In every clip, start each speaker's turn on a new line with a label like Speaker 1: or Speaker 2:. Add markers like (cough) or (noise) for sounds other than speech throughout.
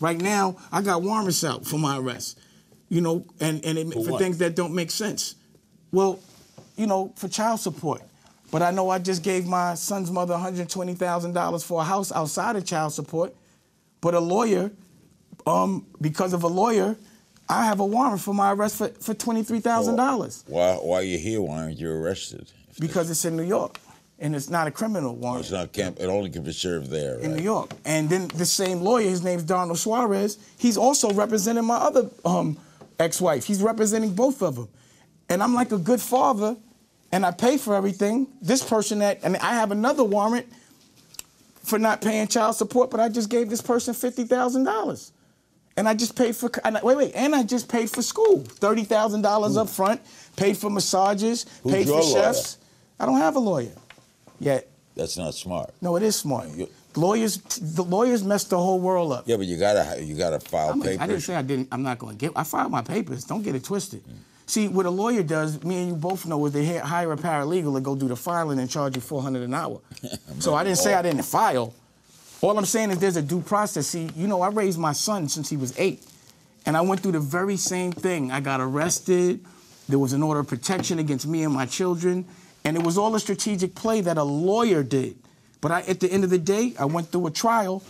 Speaker 1: Right now, I got warrants out for my arrest. You know, and and it, for, for things that don't make sense. Well, you know, for child support. But I know I just gave my son's mother $120,000 for a house outside of child support. But a lawyer, um, because of a lawyer, I have a warrant for my arrest for, for $23,000.
Speaker 2: Well, why, are you here, why aren't you arrested?
Speaker 1: Because it's in New York and it's not a criminal warrant.
Speaker 2: It's not camp. It only can be served there. Right?
Speaker 1: In New York, and then the same lawyer, his name's Donald Suarez. He's also representing my other um, ex-wife. He's representing both of them, and I'm like a good father, and I pay for everything. This person that, and I have another warrant for not paying child support, but I just gave this person fifty thousand dollars, and I just paid for. I, wait, wait, and I just paid for school, thirty thousand dollars up front, paid for massages, Who's paid for chefs. Lawyer? I don't have a lawyer.
Speaker 2: Yet that's not smart.
Speaker 1: No, it is smart. You,
Speaker 2: lawyers, the lawyers messed the whole world up. Yeah, but you
Speaker 1: gotta you gotta file i papers. I didn't say I didn't. I'm not going to get. I filed my papers. Don't get it twisted. Mm. See, what a lawyer does, me and you both know, is they hire a paralegal to go do the filing and charge you 400 an hour. (laughs) so I didn't say I didn't file. All I'm saying is there's a due process. See, you know, I raised my son since he was eight, and I went through the very same thing. I got arrested. There was an order of protection against me and my children. And it was all a strategic play that a lawyer did. But I, at the end of the day, I went through a trial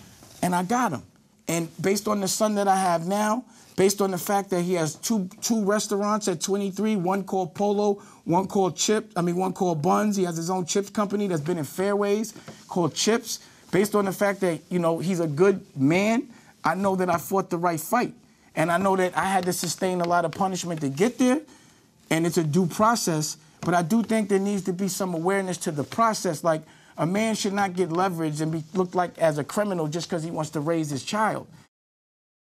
Speaker 1: and I got him. And based on the son that I have now, based on the fact that he has two two restaurants at 23, one called Polo, one called Chip, I mean one called Buns. He has his own chips company that's been in fairways called Chips. Based on the fact that, you know, he's a good man, I know that I fought the right fight. And I know that I had to sustain a lot of punishment to get there, and it's a due process. But I do think there needs to be some awareness to the process. Like a man should not get leveraged and be looked like as a criminal just because he wants to raise his child.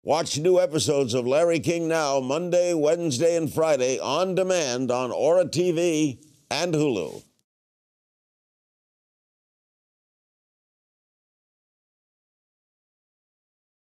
Speaker 2: Watch new episodes of Larry King now Monday, Wednesday, and Friday on
Speaker 1: demand on Aura TV and Hulu.